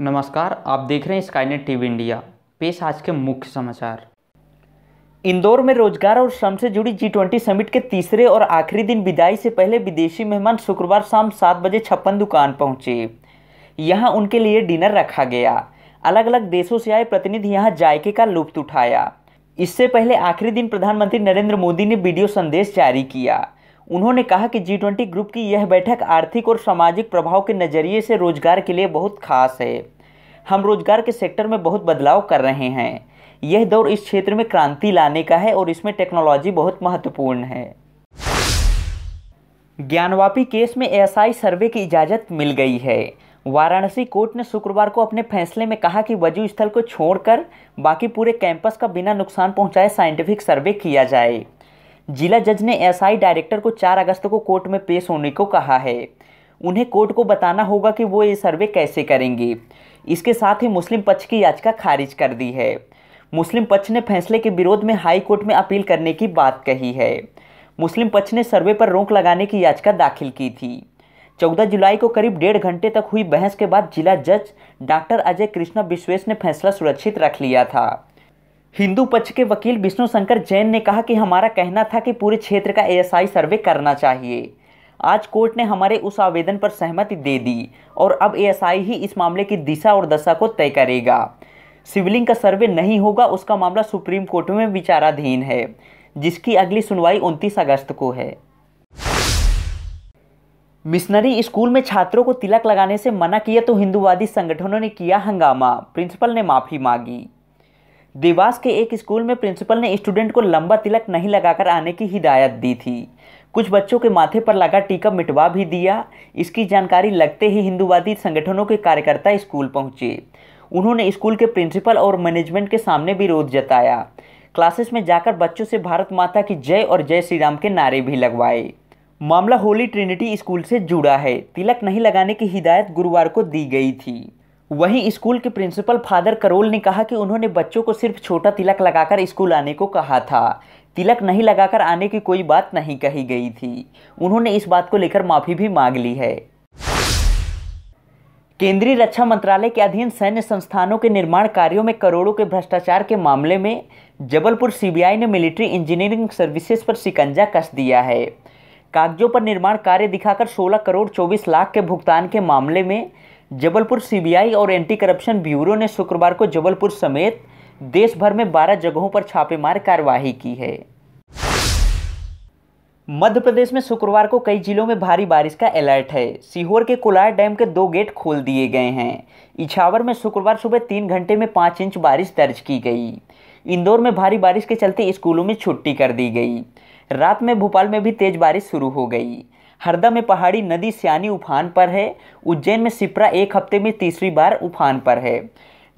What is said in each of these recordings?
नमस्कार आप देख रहे हैं स्काईनेट टीवी इंडिया पेश आज के मुख्य समाचार इंदौर में रोजगार और श्रम से जुड़ी जी ट्वेंटी समिट के तीसरे और आखिरी दिन विदाई से पहले विदेशी मेहमान शुक्रवार शाम सात बजे छप्पन दुकान पहुंचे यहां उनके लिए डिनर रखा गया अलग अलग देशों से आए प्रतिनिधि यहां जायके का लुप्त उठाया इससे पहले आखिरी दिन प्रधानमंत्री नरेंद्र मोदी ने वीडियो संदेश जारी किया उन्होंने कहा कि जी ट्वेंटी ग्रुप की यह बैठक आर्थिक और सामाजिक प्रभाव के नज़रिए से रोजगार के लिए बहुत खास है हम रोजगार के सेक्टर में बहुत बदलाव कर रहे हैं यह दौर इस क्षेत्र में क्रांति लाने का है और इसमें टेक्नोलॉजी बहुत महत्वपूर्ण है ज्ञानवापी केस में एएसआई सर्वे की इजाज़त मिल गई है वाराणसी कोर्ट ने शुक्रवार को अपने फैसले में कहा कि वजू स्थल को छोड़कर बाकी पूरे कैंपस का बिना नुकसान पहुंचाए साइंटिफिक सर्वे किया जाए जिला जज ने एसआई डायरेक्टर को 4 अगस्त को कोर्ट में पेश होने को कहा है उन्हें कोर्ट को बताना होगा कि वो ये सर्वे कैसे करेंगे इसके साथ ही मुस्लिम पक्ष की याचिका खारिज कर दी है मुस्लिम पक्ष ने फैसले के विरोध में हाई कोर्ट में अपील करने की बात कही है मुस्लिम पक्ष ने सर्वे पर रोक लगाने की याचिका दाखिल की थी चौदह जुलाई को करीब डेढ़ घंटे तक हुई बहस के बाद जिला जज डॉक्टर अजय कृष्णा विश्वेश ने फैसला सुरक्षित रख लिया था हिंदू पक्ष के वकील विष्णु शंकर जैन ने कहा कि हमारा कहना था कि पूरे क्षेत्र का एएसआई सर्वे करना चाहिए आज कोर्ट ने हमारे उस आवेदन पर सहमति दे दी और अब एएसआई ही इस मामले की दिशा और दशा को तय करेगा सिविलिंग का सर्वे नहीं होगा उसका मामला सुप्रीम कोर्ट में विचाराधीन है जिसकी अगली सुनवाई उनतीस अगस्त को है मिशनरी स्कूल में छात्रों को तिलक लगाने से मना किया तो हिंदुवादी संगठनों ने किया हंगामा प्रिंसिपल ने माफ़ी मांगी देवास के एक स्कूल में प्रिंसिपल ने स्टूडेंट को लंबा तिलक नहीं लगाकर आने की हिदायत दी थी कुछ बच्चों के माथे पर लगा टीका मिटवा भी दिया इसकी जानकारी लगते ही हिंदूवादी संगठनों के कार्यकर्ता स्कूल पहुंचे उन्होंने स्कूल के प्रिंसिपल और मैनेजमेंट के सामने विरोध जताया क्लासेस में जाकर बच्चों से भारत माता की जय और जय श्री राम के नारे भी लगवाए मामला होली ट्रिनिटी स्कूल से जुड़ा है तिलक नहीं लगाने की हिदायत गुरुवार को दी गई थी वहीं स्कूल के प्रिंसिपल फादर करोल ने कहा कि उन्होंने बच्चों को सिर्फ छोटा तिलक लगाकर स्कूल आने को कहा था तिलक नहीं लगाकर आने की कोई बात नहीं कही गई थी उन्होंने इस बात को लेकर माफ़ी भी मांग ली है केंद्रीय रक्षा मंत्रालय के अधीन सैन्य संस्थानों के निर्माण कार्यों में करोड़ों के भ्रष्टाचार के मामले में जबलपुर सीबीआई ने मिलिट्री इंजीनियरिंग सर्विसेज पर शिकंजा कस दिया है कागजों पर निर्माण कार्य दिखाकर 16 करोड़ 24 लाख के भुगतान के मामले में जबलपुर सीबीआई और एंटी करप्शन ब्यूरो ने शुक्रवार को जबलपुर समेत देश भर में 12 जगहों पर छापेमार कार्यवाही की है मध्य प्रदेश में शुक्रवार को कई जिलों में भारी बारिश का अलर्ट है सीहोर के कोलार डैम के दो गेट खोल दिए गए हैं इछावर में शुक्रवार सुबह तीन घंटे में पाँच इंच बारिश दर्ज की गई इंदौर में भारी बारिश के चलते स्कूलों में छुट्टी कर दी गई रात में भोपाल में भी तेज बारिश शुरू हो गई हरदा में पहाड़ी नदी सियानी उफान पर है उज्जैन में सिपरा एक हफ्ते में तीसरी बार उफान पर है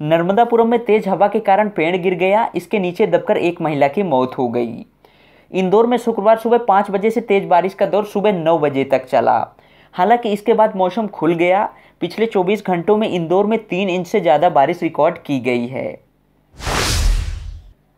नर्मदापुरम में तेज हवा के कारण पेड़ गिर गया इसके नीचे दबकर एक महिला की मौत हो गई इंदौर में शुक्रवार सुबह पाँच बजे से तेज बारिश का दौर सुबह नौ बजे तक चला हालांकि इसके बाद मौसम खुल गया पिछले 24 घंटों में इंदौर में तीन इंच से ज़्यादा बारिश रिकॉर्ड की गई है